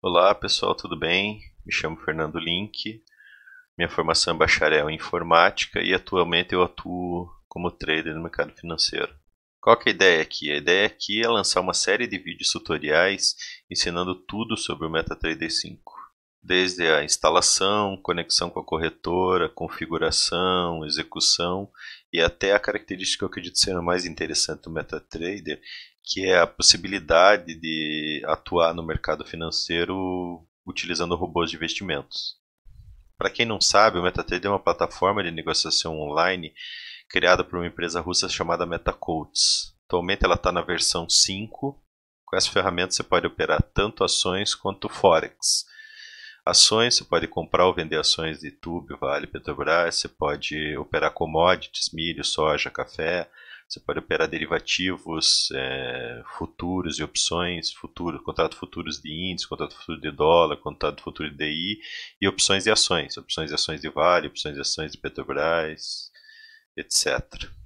Olá pessoal, tudo bem? Me chamo Fernando Link, minha formação é bacharel em informática e atualmente eu atuo como trader no mercado financeiro. Qual é a ideia aqui? A ideia aqui é lançar uma série de vídeos tutoriais ensinando tudo sobre o MetaTrader 5 desde a instalação, conexão com a corretora, configuração, execução e até a característica que eu acredito ser a mais interessante do MetaTrader, que é a possibilidade de atuar no mercado financeiro utilizando robôs de investimentos. Para quem não sabe, o MetaTrader é uma plataforma de negociação online criada por uma empresa russa chamada MetaCodes. Atualmente ela está na versão 5. Com essa ferramenta você pode operar tanto ações quanto forex. Ações, você pode comprar ou vender ações de Tube, Vale, Petrobras, você pode operar commodities, milho, soja, café, você pode operar derivativos, é, futuros e opções, futuro, contrato futuros de índice, contrato futuro de dólar, contrato futuro de DI e opções de ações, opções de ações de Vale, opções de ações de Petrobras, etc.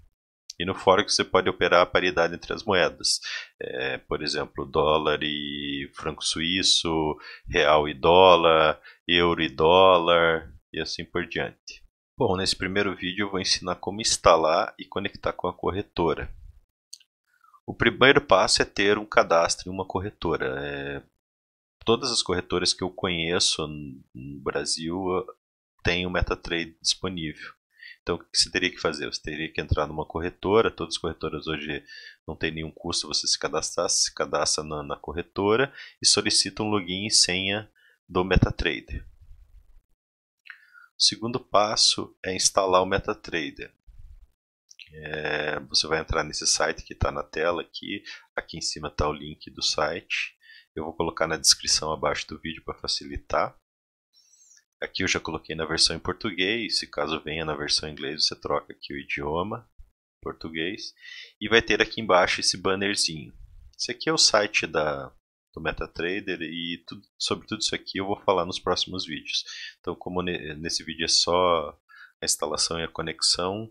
E no Forex você pode operar a paridade entre as moedas. É, por exemplo, dólar e franco suíço, real e dólar, euro e dólar e assim por diante. Bom, nesse primeiro vídeo eu vou ensinar como instalar e conectar com a corretora. O primeiro passo é ter um cadastro em uma corretora. É, todas as corretoras que eu conheço no Brasil uh, têm o MetaTrader disponível. Então, o que você teria que fazer? Você teria que entrar numa corretora. Todas as corretoras hoje não tem nenhum custo você se cadastrar. Você se cadastra na, na corretora e solicita um login e senha do MetaTrader. O segundo passo é instalar o MetaTrader. É, você vai entrar nesse site que está na tela aqui. Aqui em cima está o link do site. Eu vou colocar na descrição abaixo do vídeo para facilitar. Aqui eu já coloquei na versão em português, se caso venha na versão em inglês, você troca aqui o idioma português e vai ter aqui embaixo esse bannerzinho. Esse aqui é o site da do MetaTrader e tudo, sobre tudo isso aqui eu vou falar nos próximos vídeos. Então, como nesse vídeo é só a instalação e a conexão,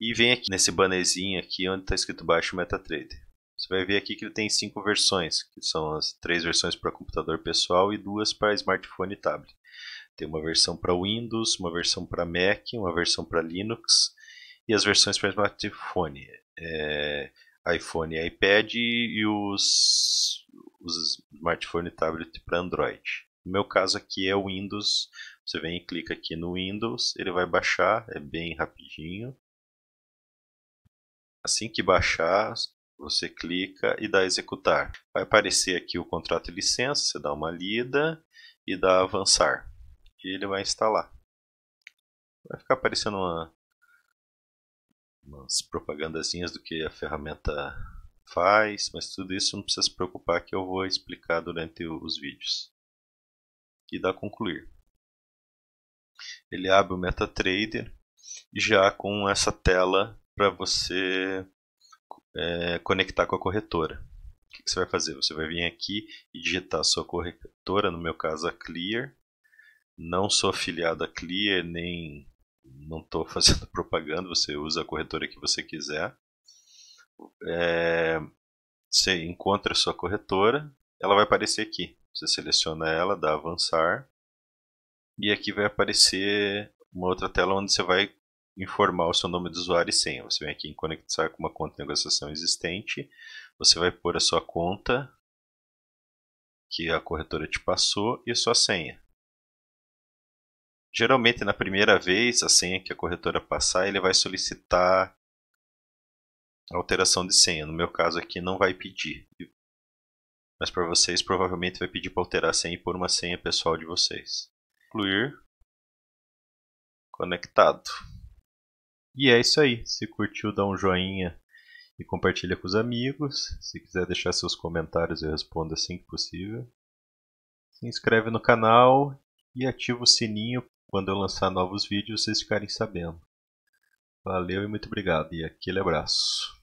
e vem aqui nesse bannerzinho aqui onde está escrito baixo MetaTrader. Você vai ver aqui que ele tem cinco versões, que são as três versões para computador pessoal e duas para smartphone e tablet. Tem uma versão para Windows, uma versão para Mac, uma versão para Linux e as versões para smartphone, é, iPhone e iPad e os, os smartphone e tablet para Android. No meu caso aqui é o Windows, você vem e clica aqui no Windows, ele vai baixar, é bem rapidinho. Assim que baixar, você clica e dá executar. Vai aparecer aqui o contrato de licença, você dá uma lida e dá avançar. E ele vai instalar. Vai ficar aparecendo uma, umas propagandazinhas do que a ferramenta faz, mas tudo isso não precisa se preocupar que eu vou explicar durante os vídeos. E dá concluir. Ele abre o MetaTrader já com essa tela para você é, conectar com a corretora. O que, você vai fazer? Você vai vir aqui e digitar a sua corretora, no meu caso a Clear. Não sou afiliado a Clear, nem não estou fazendo propaganda, você usa a corretora que você quiser. É, você encontra a sua corretora, ela vai aparecer aqui. Você seleciona ela, dá avançar, e aqui vai aparecer uma outra tela onde você vai informar o seu nome de usuário e senha. Você vem aqui em conectar com uma conta de negociação existente, você vai pôr a sua conta que a corretora te passou e a sua senha. Geralmente na primeira vez, a senha que a corretora passar, ele vai solicitar alteração de senha. No meu caso aqui não vai pedir. Mas para vocês provavelmente vai pedir para alterar a senha e pôr uma senha pessoal de vocês. Incluir conectado. E é isso aí. Se curtiu, dá um joinha e compartilha com os amigos. Se quiser deixar seus comentários, eu respondo assim que possível. Se inscreve no canal e ativa o sininho quando eu lançar novos vídeos vocês ficarem sabendo. Valeu e muito obrigado. E aquele abraço.